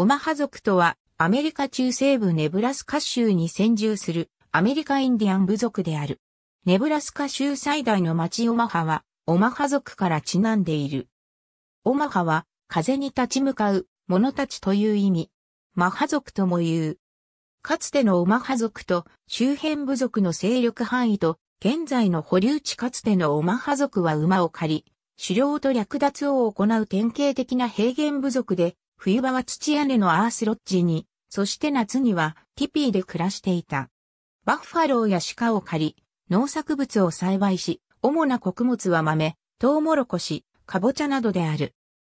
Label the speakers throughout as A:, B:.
A: オマハ族とは、アメリカ中西部ネブラスカ州に先住するアメリカインディアン部族である。ネブラスカ州最大の町オマハは、オマハ族からちなんでいる。オマハは、風に立ち向かう、者たちという意味。マハ族とも言う。かつてのオマハ族と周辺部族の勢力範囲と、現在の保留地かつてのオマハ族は馬を借り、狩猟と略奪を行う典型的な平原部族で、冬場は土屋根のアースロッジに、そして夏にはティピーで暮らしていた。バッファローや鹿を狩り、農作物を栽培し、主な穀物は豆、トウモロコシ、カボチャなどである。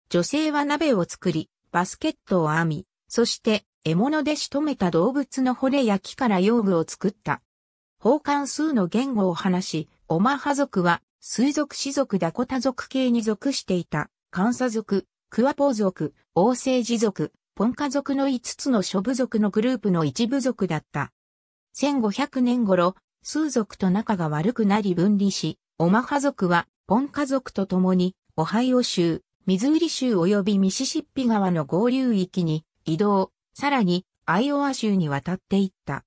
A: 女性は鍋を作り、バスケットを編み、そして獲物で仕留めた動物の骨や木から用具を作った。宝冠数の言語を話し、オマハ族は水族士族ダコタ族系に属していた、カンサ族、クワポー族、王政セ族、ポンカ族の5つの諸部族のグループの一部族だった。1500年頃、数族と仲が悪くなり分離し、オマハ族はポンカ族と共に、オハイオ州、ミズーリ州及びミシシッピ川の合流域に移動、さらにアイオワ州に渡っていった。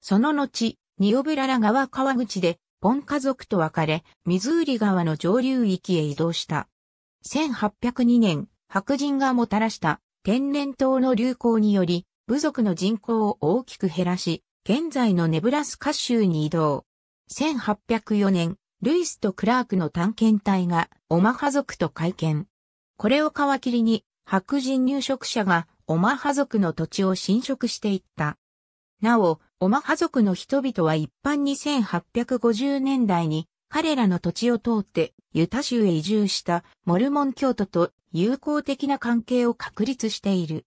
A: その後、ニオブララ川川口でポンカ族と別れ、ミズーリ川の上流域へ移動した。1802年、白人がもたらした天然痘の流行により、部族の人口を大きく減らし、現在のネブラスカ州に移動。1804年、ルイスとクラークの探検隊がオマハ族と会見。これを皮切りに白人入植者がオマハ族の土地を侵食していった。なお、オマハ族の人々は一般に1850年代に彼らの土地を通ってユタ州へ移住したモルモン教徒と友好的な関係を確立している。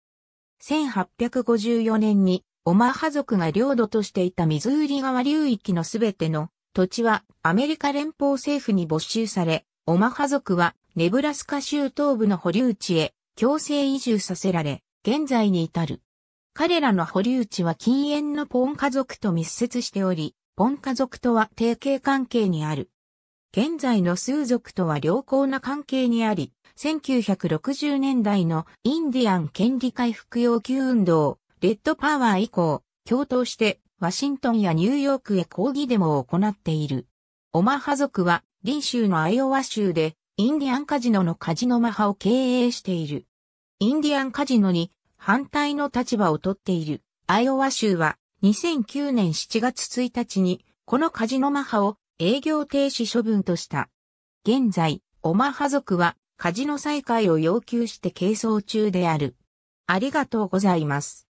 A: 1854年にオマハ族が領土としていたミズーリ川流域のすべての土地はアメリカ連邦政府に没収され、オマハ族はネブラスカ州東部の保留地へ強制移住させられ、現在に至る。彼らの保留地は禁煙のポン家族と密接しており、ポン家族とは定型関係にある。現在の数族とは良好な関係にあり、1960年代のインディアン権利回復要求運動、レッドパワー以降、共闘してワシントンやニューヨークへ抗議デモを行っている。オマハ族は、リン州のアイオワ州で、インディアンカジノのカジノマハを経営している。インディアンカジノに反対の立場をとっている。アイオワ州は2009年7月1日にこのカジノマハを営業停止処分とした。現在、オマハ族はカジノ再開を要求して係争中である。ありがとうございます。